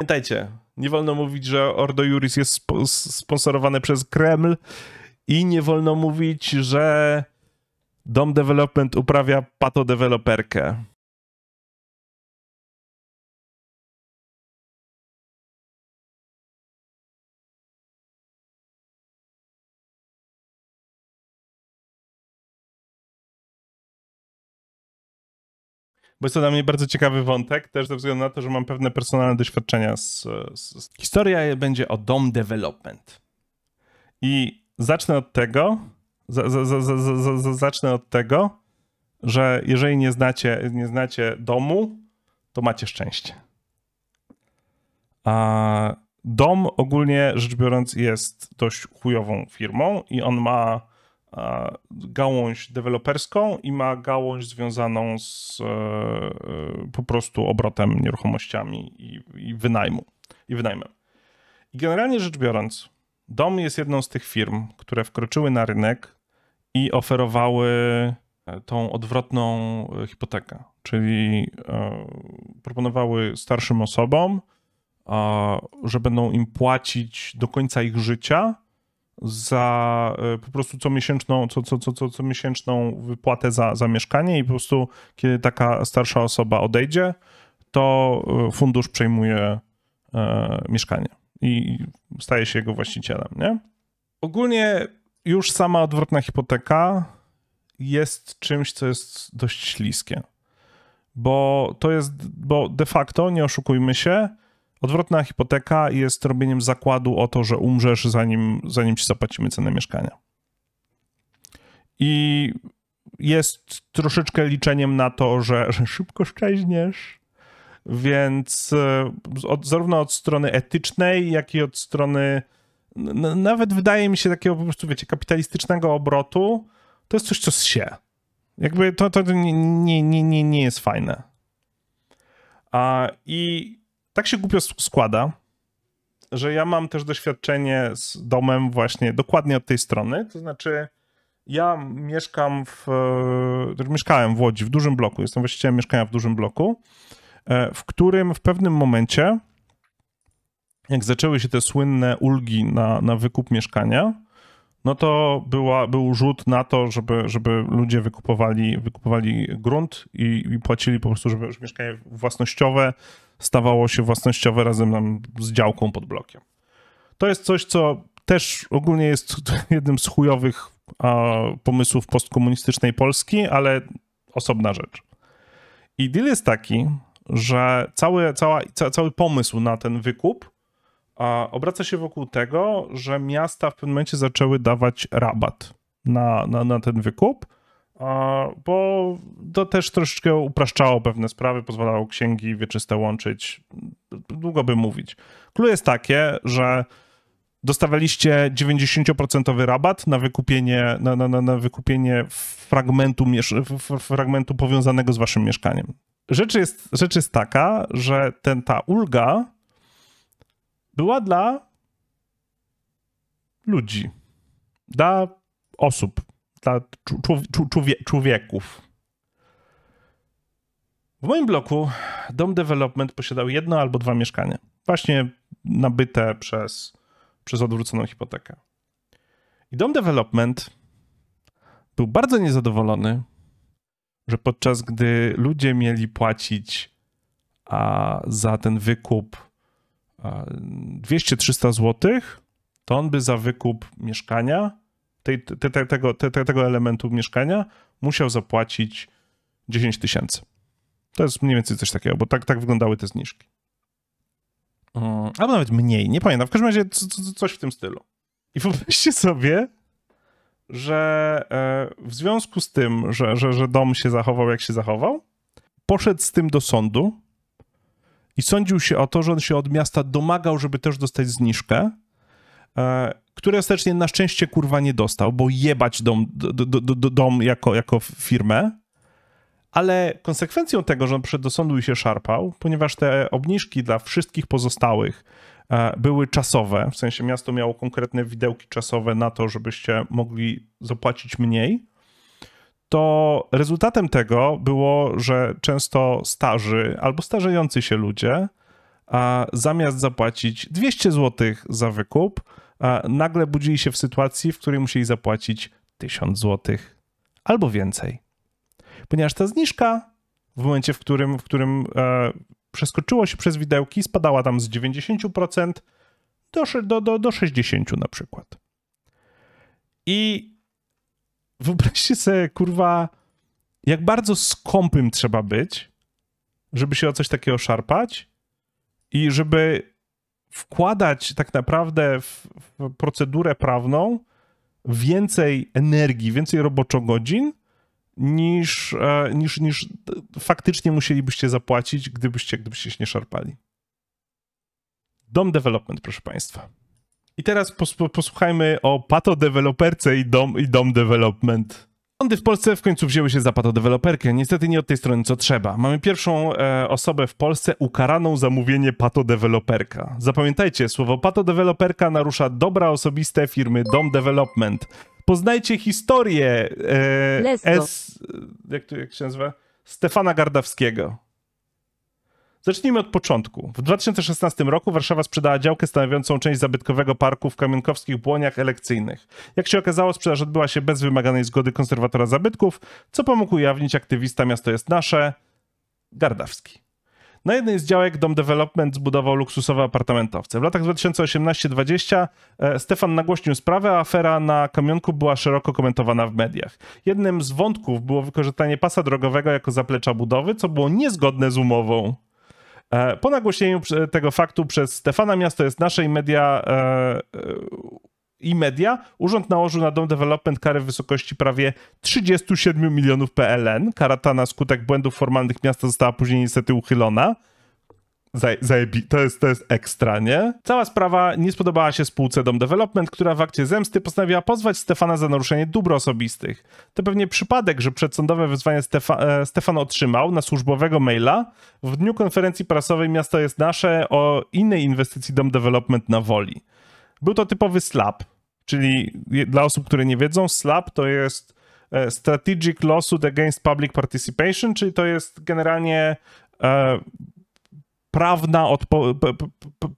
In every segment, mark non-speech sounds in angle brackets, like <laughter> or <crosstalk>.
Pamiętajcie, nie wolno mówić, że Ordo Juris jest spo sponsorowane przez Kreml i nie wolno mówić, że Dom Development uprawia patodeweloperkę. bo jest to dla mnie bardzo ciekawy wątek, też ze względu na to, że mam pewne personalne doświadczenia z, z, z... Historia będzie o DOM Development. I zacznę od tego, za, za, za, zacznę od tego, że jeżeli nie znacie, nie znacie domu, to macie szczęście. A dom ogólnie rzecz biorąc jest dość chujową firmą i on ma gałąź deweloperską i ma gałąź związaną z e, e, po prostu obrotem nieruchomościami i, i wynajmu i wynajmem. I generalnie rzecz biorąc, Dom jest jedną z tych firm, które wkroczyły na rynek i oferowały e, tą odwrotną hipotekę, czyli proponowały starszym osobom, że będą im płacić do końca ich życia za e, po prostu co miesięczną, co, co, co, co, co miesięczną wypłatę za, za mieszkanie i po prostu kiedy taka starsza osoba odejdzie, to e, fundusz przejmuje e, mieszkanie i staje się jego właścicielem, nie? Ogólnie już sama odwrotna hipoteka jest czymś, co jest dość śliskie. Bo to jest, bo de facto, nie oszukujmy się, Odwrotna hipoteka jest robieniem zakładu o to, że umrzesz, zanim, zanim ci zapłacimy cenę mieszkania. I jest troszeczkę liczeniem na to, że, że szybko szczęśniesz. Więc e, od, zarówno od strony etycznej, jak i od strony nawet wydaje mi się takiego po prostu, wiecie, kapitalistycznego obrotu, to jest coś, co się. Jakby to, to nie, nie, nie, nie jest fajne. A, I tak się głupio składa, że ja mam też doświadczenie z domem właśnie dokładnie od tej strony, to znaczy ja mieszkam w, e, znaczy mieszkałem w Łodzi, w dużym bloku, jestem właścicielem mieszkania w dużym bloku, e, w którym w pewnym momencie, jak zaczęły się te słynne ulgi na, na wykup mieszkania, no to była, był rzut na to, żeby, żeby ludzie wykupowali, wykupowali grunt i, i płacili po prostu, żeby mieszkanie własnościowe stawało się własnościowe razem nam z działką pod blokiem. To jest coś, co też ogólnie jest <laughs> jednym z chujowych a, pomysłów postkomunistycznej Polski, ale osobna rzecz. I deal jest taki, że cały, cała, ca, cały pomysł na ten wykup a obraca się wokół tego, że miasta w pewnym momencie zaczęły dawać rabat na, na, na ten wykup, bo to też troszeczkę upraszczało pewne sprawy, pozwalało księgi wieczyste łączyć. Długo by mówić. Clue jest takie, że dostawaliście 90% rabat na wykupienie, na, na, na, na wykupienie fragmentu, fragmentu powiązanego z waszym mieszkaniem. Rzecz jest, rzecz jest taka, że ten, ta ulga była dla ludzi, dla osób, dla człowieków. W moim bloku Dom Development posiadał jedno albo dwa mieszkania, właśnie nabyte przez, przez odwróconą hipotekę. I Dom Development był bardzo niezadowolony, że podczas gdy ludzie mieli płacić a, za ten wykup 200-300 zł, to on by za wykup mieszkania, tej, te, te, tego, te, tego elementu mieszkania, musiał zapłacić 10 tysięcy. To jest mniej więcej coś takiego, bo tak, tak wyglądały te zniżki. Albo nawet mniej, nie pamiętam. W każdym razie coś w tym stylu. I wyobraźcie sobie, że e, w związku z tym, że, że, że dom się zachował jak się zachował, poszedł z tym do sądu i sądził się o to, że on się od miasta domagał, żeby też dostać zniżkę, e, które ostatecznie na szczęście kurwa nie dostał, bo jebać dom, do, do, do, dom jako, jako firmę. Ale konsekwencją tego, że on przyszedł do sądu i się szarpał, ponieważ te obniżki dla wszystkich pozostałych e, były czasowe, w sensie miasto miało konkretne widełki czasowe na to, żebyście mogli zapłacić mniej, to rezultatem tego było, że często starzy albo starzejący się ludzie, a zamiast zapłacić 200 zł za wykup, nagle budzili się w sytuacji, w której musieli zapłacić 1000 zł albo więcej. Ponieważ ta zniżka w momencie, w którym, w którym e, przeskoczyło się przez widełki, spadała tam z 90% do, do, do, do 60% na przykład. I wyobraźcie sobie, kurwa, jak bardzo skąpym trzeba być, żeby się o coś takiego szarpać i żeby wkładać tak naprawdę w, w procedurę prawną więcej energii, więcej roboczogodzin, niż, e, niż, niż faktycznie musielibyście zapłacić, gdybyście, gdybyście się nie szarpali. Dom development, proszę Państwa. I teraz posłuchajmy o patodeweloperce i dom, i dom development. Sądy w Polsce w końcu wzięły się za pato developerkę, Niestety nie od tej strony, co trzeba. Mamy pierwszą e, osobę w Polsce ukaraną za mówienie pato developerka. Zapamiętajcie, słowo pato developerka narusza dobra osobiste firmy Dom Development. Poznajcie historię e, S, e, jak, to, jak się nazywa? Stefana Gardawskiego. Zacznijmy od początku. W 2016 roku Warszawa sprzedała działkę stanowiącą część zabytkowego parku w kamienkowskich błoniach elekcyjnych. Jak się okazało, sprzedaż odbyła się bez wymaganej zgody konserwatora zabytków, co pomógł ujawnić aktywista Miasto Jest Nasze, Gardawski. Na jednej z działek Dom Development zbudował luksusowe apartamentowce. W latach 2018-20 e, Stefan nagłośnił sprawę, a afera na kamionku była szeroko komentowana w mediach. Jednym z wątków było wykorzystanie pasa drogowego jako zaplecza budowy, co było niezgodne z umową. E, po nagłośnieniu tego faktu przez Stefana Miasto jest naszej media e, e, i media, urząd nałożył na Dom Development karę w wysokości prawie 37 milionów PLN. Karata na skutek błędów formalnych miasta została później niestety uchylona zajebi, to jest, to jest ekstra, nie? Cała sprawa nie spodobała się spółce Dom Development, która w akcie zemsty postanowiła pozwać Stefana za naruszenie dóbr osobistych. To pewnie przypadek, że przedsądowe wezwanie Stefa, e, Stefan otrzymał na służbowego maila w dniu konferencji prasowej Miasto jest nasze o innej inwestycji Dom Development na Woli. Był to typowy slap, czyli dla osób, które nie wiedzą, slap to jest e, Strategic Lawsuit Against Public Participation, czyli to jest generalnie e, prawna odpo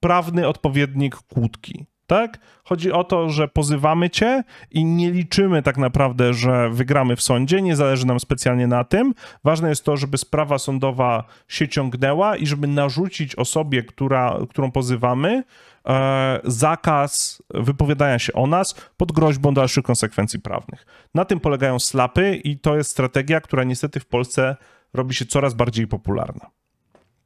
prawny odpowiednik kłódki. Tak? Chodzi o to, że pozywamy cię i nie liczymy tak naprawdę, że wygramy w sądzie, nie zależy nam specjalnie na tym. Ważne jest to, żeby sprawa sądowa się ciągnęła i żeby narzucić osobie, która, którą pozywamy, e, zakaz wypowiadania się o nas pod groźbą dalszych konsekwencji prawnych. Na tym polegają slapy i to jest strategia, która niestety w Polsce robi się coraz bardziej popularna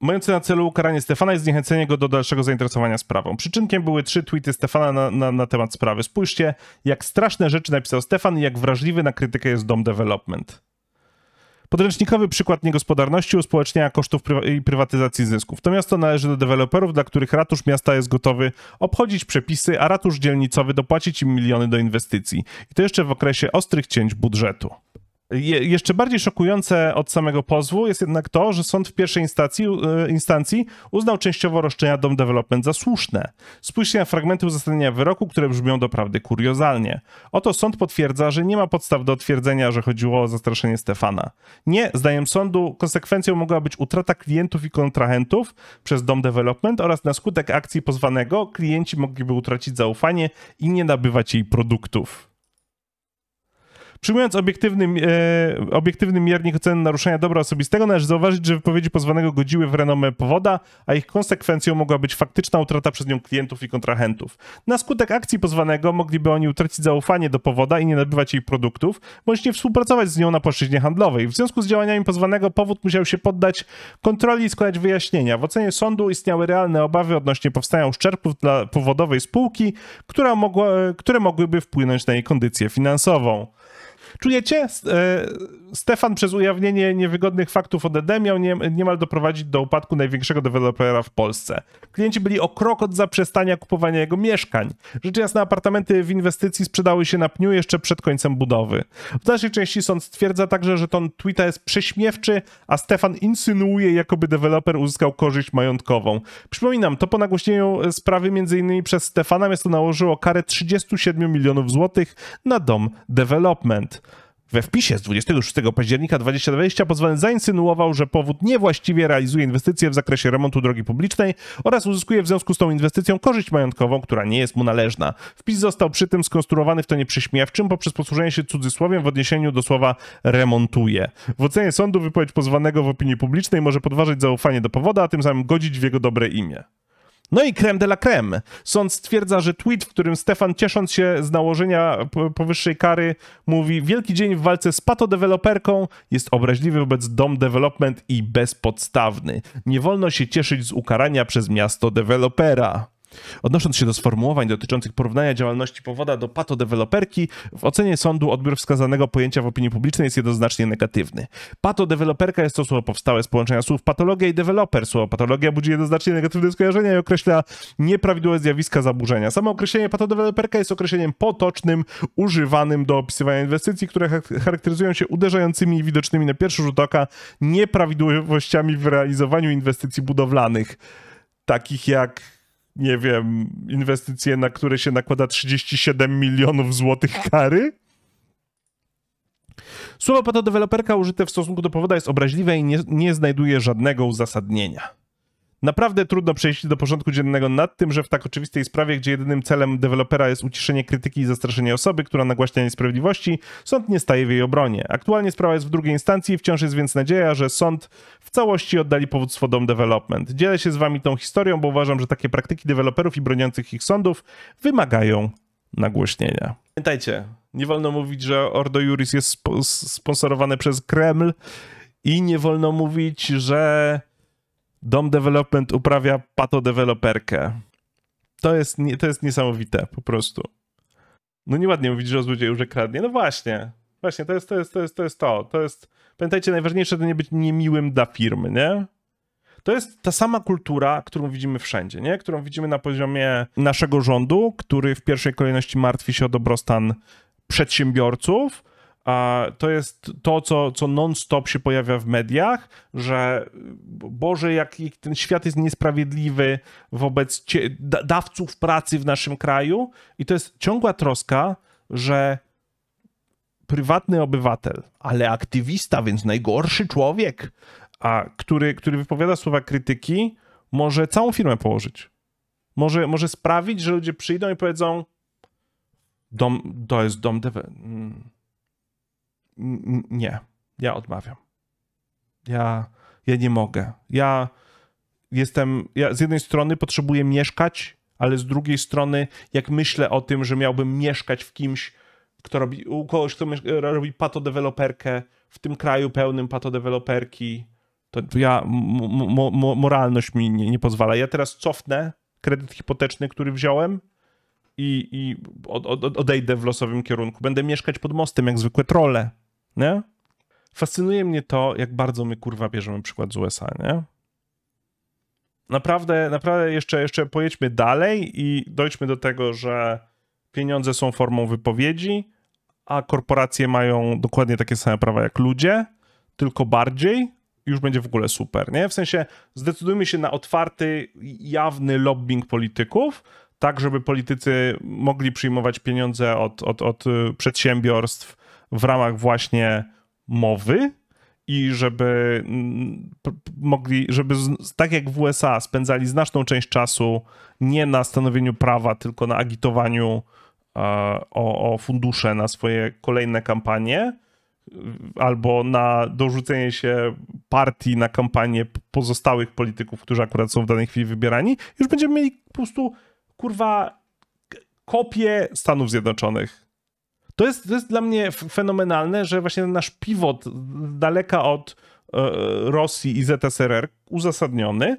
mający na celu ukaranie Stefana i zniechęcenie go do dalszego zainteresowania sprawą. Przyczynkiem były trzy tweety Stefana na, na, na temat sprawy. Spójrzcie, jak straszne rzeczy napisał Stefan i jak wrażliwy na krytykę jest Dom Development. Podręcznikowy przykład niegospodarności uspołecznienia kosztów prywa- i prywatyzacji zysków. To miasto należy do deweloperów, dla których ratusz miasta jest gotowy obchodzić przepisy, a ratusz dzielnicowy dopłacić im miliony do inwestycji. I to jeszcze w okresie ostrych cięć budżetu. Je, jeszcze bardziej szokujące od samego pozwu jest jednak to, że sąd w pierwszej instancji, e, instancji uznał częściowo roszczenia Dom Development za słuszne. Spójrzcie na fragmenty uzasadnienia wyroku, które brzmią doprawdy kuriozalnie. Oto sąd potwierdza, że nie ma podstaw do twierdzenia, że chodziło o zastraszenie Stefana. Nie, zdaniem sądu, konsekwencją mogła być utrata klientów i kontrahentów przez Dom Development oraz na skutek akcji pozwanego klienci mogliby utracić zaufanie i nie nabywać jej produktów. Przyjmując obiektywny, e, obiektywny miernik oceny naruszenia dobra osobistego, należy zauważyć, że wypowiedzi pozwanego godziły w renomę powoda, a ich konsekwencją mogła być faktyczna utrata przez nią klientów i kontrahentów. Na skutek akcji pozwanego mogliby oni utracić zaufanie do powoda i nie nabywać jej produktów, bądź nie współpracować z nią na płaszczyźnie handlowej. W związku z działaniami pozwanego powód musiał się poddać kontroli i składać wyjaśnienia. W ocenie sądu istniały realne obawy odnośnie powstania uszczerbów dla powodowej spółki, która mogła, e, które mogłyby wpłynąć na jej kondycję finansową. Czujecie? E, Stefan przez ujawnienie niewygodnych faktów o DD miał nie, niemal doprowadzić do upadku największego dewelopera w Polsce. Klienci byli o krok od zaprzestania kupowania jego mieszkań. Rzecz jasna, apartamenty w inwestycji sprzedały się na pniu jeszcze przed końcem budowy. W dalszej części sąd stwierdza także, że ton tweeta jest prześmiewczy, a Stefan insynuuje, jakoby deweloper uzyskał korzyść majątkową. Przypominam, to po nagłośnieniu sprawy m.in. przez Stefana miasto nałożyło karę 37 milionów złotych na dom development. We wpisie z 26 października 2020 pozwany zainsynuował, że powód niewłaściwie realizuje inwestycje w zakresie remontu drogi publicznej oraz uzyskuje w związku z tą inwestycją korzyść majątkową, która nie jest mu należna. Wpis został przy tym skonstruowany w tonie przyśmiewczym poprzez posłużenie się cudzysłowiem w odniesieniu do słowa remontuje. W ocenie sądu wypowiedź pozwanego w opinii publicznej może podważyć zaufanie do powoda, a tym samym godzić w jego dobre imię. No i creme de la creme. Sąd stwierdza, że tweet, w którym Stefan, ciesząc się z nałożenia powyższej kary, mówi: Wielki dzień w walce z patodeweloperką jest obraźliwy wobec Dom Development i bezpodstawny. Nie wolno się cieszyć z ukarania przez miasto dewelopera. Odnosząc się do sformułowań dotyczących porównania działalności powoda do patodeweloperki, w ocenie sądu odbiór wskazanego pojęcia w opinii publicznej jest jednoznacznie negatywny. Patodeweloperka jest to słowo powstałe z połączenia słów patologia i deweloper. Słowo patologia budzi jednoznacznie negatywne skojarzenia i określa nieprawidłowe zjawiska zaburzenia. Samo określenie patodeweloperka jest określeniem potocznym, używanym do opisywania inwestycji, które charakteryzują się uderzającymi i widocznymi na pierwszy rzut oka nieprawidłowościami w realizowaniu inwestycji budowlanych, takich jak nie wiem, inwestycje, na które się nakłada 37 milionów złotych kary? Słowo deweloperka użyte w stosunku do powoda jest obraźliwe i nie, nie znajduje żadnego uzasadnienia. Naprawdę trudno przejść do porządku dziennego nad tym, że w tak oczywistej sprawie, gdzie jedynym celem dewelopera jest uciszenie krytyki i zastraszenie osoby, która nagłaśnia niesprawiedliwości, sąd nie staje w jej obronie. Aktualnie sprawa jest w drugiej instancji, wciąż jest więc nadzieja, że sąd w całości oddali powództwo Dom Development. Dzielę się z wami tą historią, bo uważam, że takie praktyki deweloperów i broniących ich sądów wymagają nagłośnienia. Pamiętajcie, nie wolno mówić, że Ordo Juris jest sponsorowane przez Kreml i nie wolno mówić, że Dom Development uprawia patodeweloperkę. To jest, to jest niesamowite po prostu. No nieładnie mówić, że o już, że kradnie. No właśnie, właśnie, to jest to. Jest, to, jest, to, jest to. to jest, pamiętajcie, najważniejsze to nie być niemiłym dla firmy, nie? To jest ta sama kultura, którą widzimy wszędzie, nie? którą widzimy na poziomie naszego rządu, który w pierwszej kolejności martwi się o dobrostan przedsiębiorców, to jest to, co, co non-stop się pojawia w mediach, że Boże, jak, ten świat jest niesprawiedliwy wobec cie, da, dawców pracy w naszym kraju i to jest ciągła troska, że prywatny obywatel, ale aktywista, więc najgorszy człowiek, a który, który wypowiada słowa krytyki, może całą firmę położyć. Może, może sprawić, że ludzie przyjdą i powiedzą dom, to jest dom... Dewe- mm nie, ja odmawiam. Ja, ja nie mogę. Ja jestem, ja z jednej strony potrzebuję mieszkać, ale z drugiej strony, jak myślę o tym, że miałbym mieszkać w kimś, kto robi, u kogoś, kto robi patodeweloperkę w tym kraju pełnym patodeweloperki, to ja, moralność mi nie, nie, pozwala. Ja teraz cofnę kredyt hipoteczny, który wziąłem i, i od, od, odejdę w losowym kierunku. Będę mieszkać pod mostem, jak zwykłe trolle nie? Fascynuje mnie to, jak bardzo my kurwa bierzemy przykład z USA, nie? Naprawdę, naprawdę jeszcze, jeszcze pojedźmy dalej i dojdźmy do tego, że pieniądze są formą wypowiedzi, a korporacje mają dokładnie takie same prawa jak ludzie, tylko bardziej, już będzie w ogóle super, nie? W sensie zdecydujmy się na otwarty, jawny lobbying polityków, tak żeby politycy mogli przyjmować pieniądze od, od, od przedsiębiorstw w ramach właśnie mowy i żeby mm, mogli, żeby tak jak w USA spędzali znaczną część czasu nie na stanowieniu prawa, tylko na agitowaniu e, o, o fundusze na swoje kolejne kampanie, albo na dorzucenie się partii na kampanię pozostałych polityków, którzy akurat są w danej chwili wybierani, już będziemy mieli po prostu kurwa kopię Stanów Zjednoczonych. To jest, to jest dla mnie fenomenalne, że właśnie nasz pivot daleka od e, Rosji i ZSRR uzasadniony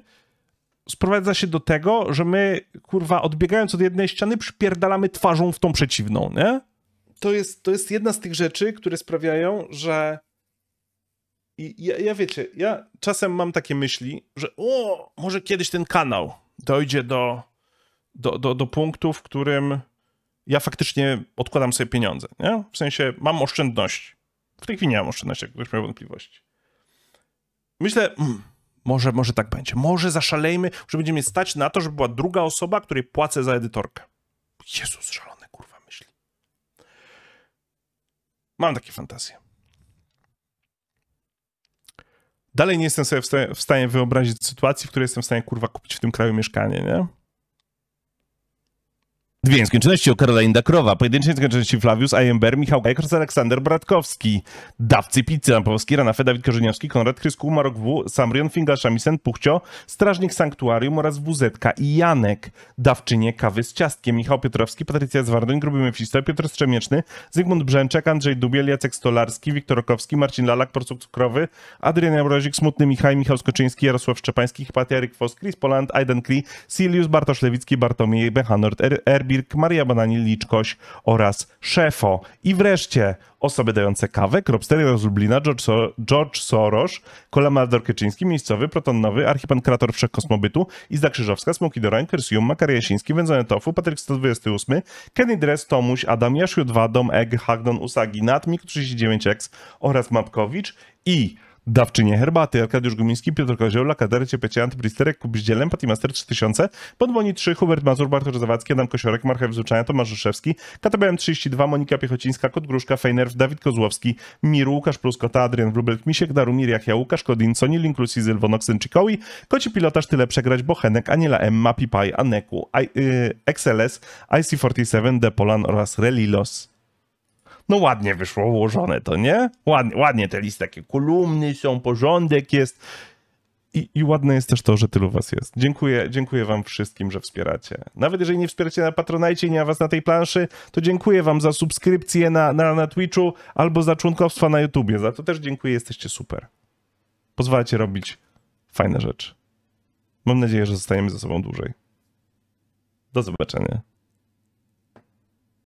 sprowadza się do tego, że my, kurwa, odbiegając od jednej ściany, przypierdalamy twarzą w tą przeciwną, nie? To jest, to jest jedna z tych rzeczy, które sprawiają, że i ja, ja wiecie, ja czasem mam takie myśli, że o, może kiedyś ten kanał dojdzie do, do, do, do punktu, w którym ja faktycznie odkładam sobie pieniądze, nie? W sensie mam oszczędności. W tej chwili nie mam oszczędności, jak ktoś miał wątpliwości. Myślę, mm, może, może tak będzie. Może zaszalejmy, że będziemy mnie stać na to, żeby była druga osoba, której płacę za edytorkę. Jezus, szalone kurwa myśli. Mam takie fantazje. Dalej nie jestem sobie w, stanie wyobrazić sytuacji, w której jestem w stanie kurwa kupić w tym kraju mieszkanie, nie? Dwie nieskończoności o Krowa, Dakrowa, pojedynczej nieskończoności Flavius, Ajember, Michał Gajkors, Aleksander Bratkowski, Dawcy Pizzy, Lampowski, Ranafe, Dawid Korzeniowski, Konrad Krysku, Marok W, Samrion, Fingal, Szamisen, Puchcio, Strażnik Sanktuarium oraz WZK i Janek, Dawczynie Kawy z Ciastkiem, Michał Piotrowski, Patrycja Zwardoń, Gruby Mefisto, Piotr Strzemieczny, Zygmunt Brzęczek, Andrzej Dubiel, Jacek Stolarski, Wiktor Okowski, Marcin Lalak, Porsuk Cukrowy, Adrian Jamrozik, Smutny Michał, Michał Skoczyński, Jarosław Szczepański, Hipatia, Fos, Chris Poland, Aiden Kri, Silius, Bartosz Lewicki, Bartomiej Behanort, Birk, Maria Banani-Liczkoś oraz Szefo. I wreszcie osoby dające kawę, Kropsteria z Lublina, George, so George Soros, Kolamador Kieczyński, Miejscowy, Protonowy, Archipan Krator Wszechkosmobytu, Izda Krzyżowska, Smoki Dorań, Kersium, Makar Jasiński, Wędzone Tofu, Patryk 128, Kenny Dress, Tomuś, Adam, Jasiu 2, Dom Egg, Hagdon, Usagi, Nat, Mik 39X oraz Mapkowicz i Dawczynie herbaty, Arkadiusz Gumiński, Piotr Kozioł, Kadercie, Pieciant, Bristerek, Kubisz Dzielem, Patimaster 3000, Podwoni 3, Hubert Mazur, Bartosz Zawadzki, Adam Kosiorek, Marchew Zwyczaja, Tomasz Rzeszewski, KTBM 32, Monika Piechocińska, Kot Gruszka, Fejnerw, Dawid Kozłowski, Miru, Łukasz Pluskota, Adrian Wrubel, Misiek, Darumir, Jachia, Łukasz Kodin, Soni, Linklusi, Zylwonoksyn, Czikowi, Koci Pilotaż, Tyle Przegrać, Bochenek, Aniela M, Mapi Pai, Aneku, I, y, XLS, IC47, Depolan oraz Relilos no ładnie wyszło ułożone to, nie? Ładnie, ładnie te listy, takie kolumny są, porządek jest. I, I, ładne jest też to, że tylu was jest. Dziękuję, dziękuję wam wszystkim, że wspieracie. Nawet jeżeli nie wspieracie na Patronite i nie ma was na tej planszy, to dziękuję wam za subskrypcję na, na, na Twitchu albo za członkostwa na YouTubie. Za to też dziękuję, jesteście super. Pozwalacie robić fajne rzeczy. Mam nadzieję, że zostajemy ze sobą dłużej. Do zobaczenia.